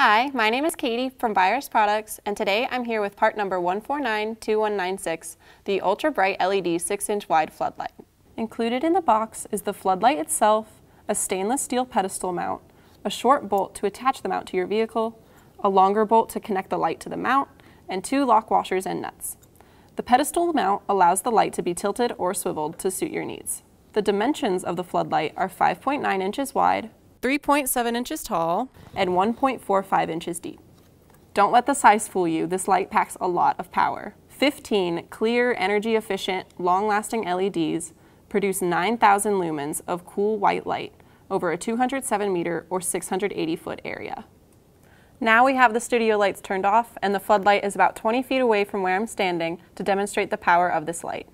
Hi, my name is Katie from Virus Products, and today I'm here with part number 1492196, the Ultra Bright LED 6-inch wide floodlight. Included in the box is the floodlight itself, a stainless steel pedestal mount, a short bolt to attach the mount to your vehicle, a longer bolt to connect the light to the mount, and two lock washers and nuts. The pedestal mount allows the light to be tilted or swiveled to suit your needs. The dimensions of the floodlight are 5.9 inches wide, 3.7 inches tall, and 1.45 inches deep. Don't let the size fool you, this light packs a lot of power. 15 clear, energy efficient, long lasting LEDs produce 9,000 lumens of cool white light over a 207 meter or 680 foot area. Now we have the studio lights turned off and the floodlight is about 20 feet away from where I'm standing to demonstrate the power of this light.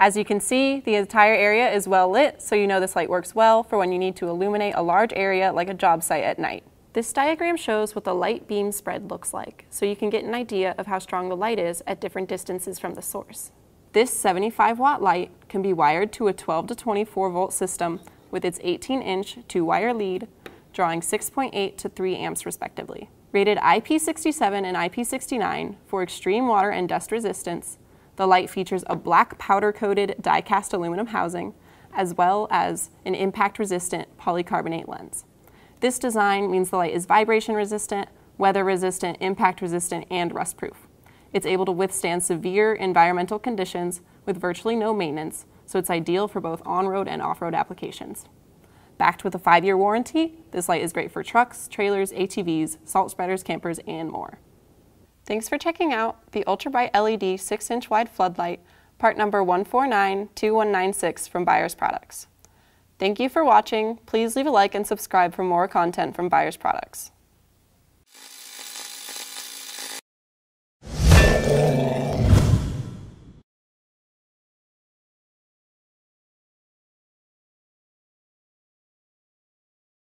As you can see, the entire area is well lit, so you know this light works well for when you need to illuminate a large area like a job site at night. This diagram shows what the light beam spread looks like, so you can get an idea of how strong the light is at different distances from the source. This 75 watt light can be wired to a 12 to 24 volt system with its 18 inch two wire lead, drawing 6.8 to 3 amps respectively. Rated IP67 and IP69 for extreme water and dust resistance, the light features a black powder-coated die-cast aluminum housing, as well as an impact-resistant polycarbonate lens. This design means the light is vibration-resistant, weather-resistant, impact-resistant, and rust-proof. It's able to withstand severe environmental conditions with virtually no maintenance, so it's ideal for both on-road and off-road applications. Backed with a five-year warranty, this light is great for trucks, trailers, ATVs, salt spreaders, campers, and more. Thanks for checking out the Ultrabright LED 6-inch wide floodlight, part number 1492196 from Buyers Products. Thank you for watching. Please leave a like and subscribe for more content from Buyers Products.